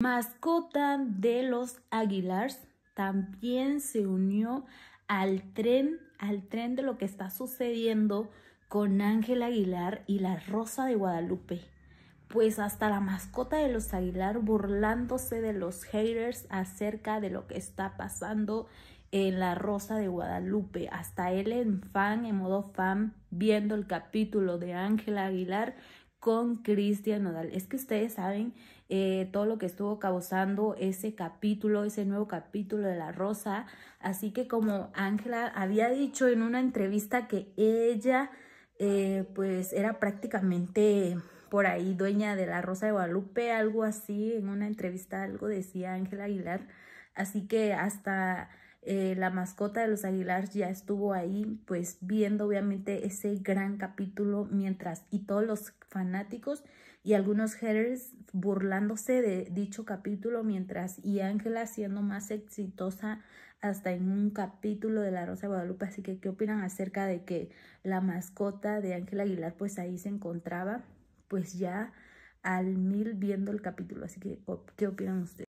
Mascota de los Aguilars también se unió al tren, al tren de lo que está sucediendo con Ángel Aguilar y la Rosa de Guadalupe. Pues hasta la mascota de los Aguilar burlándose de los haters acerca de lo que está pasando en la Rosa de Guadalupe. Hasta él en fan, en modo fan, viendo el capítulo de Ángel Aguilar con Cristian Nodal. Es que ustedes saben eh, todo lo que estuvo causando ese capítulo, ese nuevo capítulo de La Rosa. Así que como Ángela había dicho en una entrevista que ella eh, pues era prácticamente por ahí dueña de La Rosa de Guadalupe, algo así, en una entrevista algo decía Ángela Aguilar. Así que hasta eh, la mascota de los Aguilar ya estuvo ahí, pues viendo obviamente ese gran capítulo mientras y todos los fanáticos y algunos haters burlándose de dicho capítulo mientras y Ángela siendo más exitosa hasta en un capítulo de La Rosa Guadalupe. Así que, ¿qué opinan acerca de que la mascota de Ángela Aguilar pues ahí se encontraba pues ya al mil viendo el capítulo? Así que, ¿qué opinan ustedes?